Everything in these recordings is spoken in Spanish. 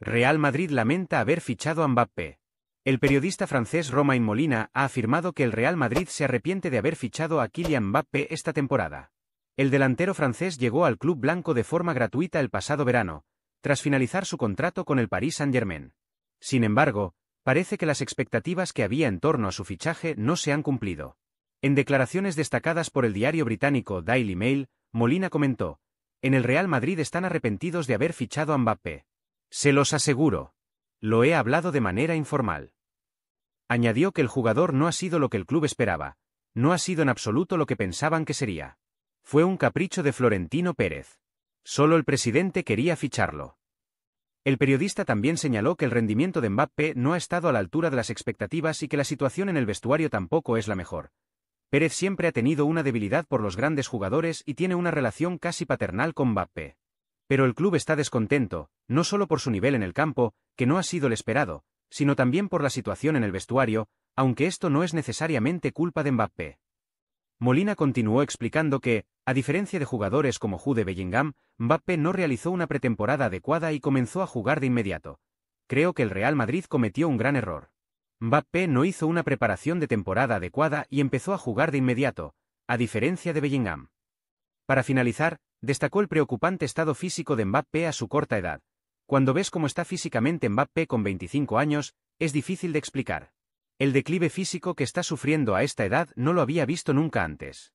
Real Madrid lamenta haber fichado a Mbappé. El periodista francés Romain Molina ha afirmado que el Real Madrid se arrepiente de haber fichado a Kylian Mbappé esta temporada. El delantero francés llegó al club blanco de forma gratuita el pasado verano, tras finalizar su contrato con el Paris Saint-Germain. Sin embargo, parece que las expectativas que había en torno a su fichaje no se han cumplido. En declaraciones destacadas por el diario británico Daily Mail, Molina comentó, En el Real Madrid están arrepentidos de haber fichado a Mbappé. Se los aseguro. Lo he hablado de manera informal. Añadió que el jugador no ha sido lo que el club esperaba, no ha sido en absoluto lo que pensaban que sería. Fue un capricho de Florentino Pérez. Solo el presidente quería ficharlo. El periodista también señaló que el rendimiento de Mbappé no ha estado a la altura de las expectativas y que la situación en el vestuario tampoco es la mejor. Pérez siempre ha tenido una debilidad por los grandes jugadores y tiene una relación casi paternal con Mbappé. Pero el club está descontento, no solo por su nivel en el campo, que no ha sido el esperado, sino también por la situación en el vestuario, aunque esto no es necesariamente culpa de Mbappé. Molina continuó explicando que, a diferencia de jugadores como Jude Bellingham, Mbappé no realizó una pretemporada adecuada y comenzó a jugar de inmediato. Creo que el Real Madrid cometió un gran error. Mbappé no hizo una preparación de temporada adecuada y empezó a jugar de inmediato, a diferencia de Bellingham. Para finalizar, Destacó el preocupante estado físico de Mbappé a su corta edad. Cuando ves cómo está físicamente Mbappé con 25 años, es difícil de explicar. El declive físico que está sufriendo a esta edad no lo había visto nunca antes.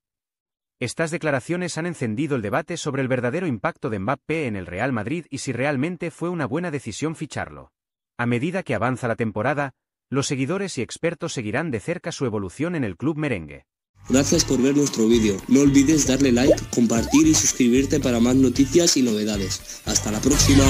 Estas declaraciones han encendido el debate sobre el verdadero impacto de Mbappé en el Real Madrid y si realmente fue una buena decisión ficharlo. A medida que avanza la temporada, los seguidores y expertos seguirán de cerca su evolución en el club merengue. Gracias por ver nuestro vídeo. No olvides darle like, compartir y suscribirte para más noticias y novedades. Hasta la próxima.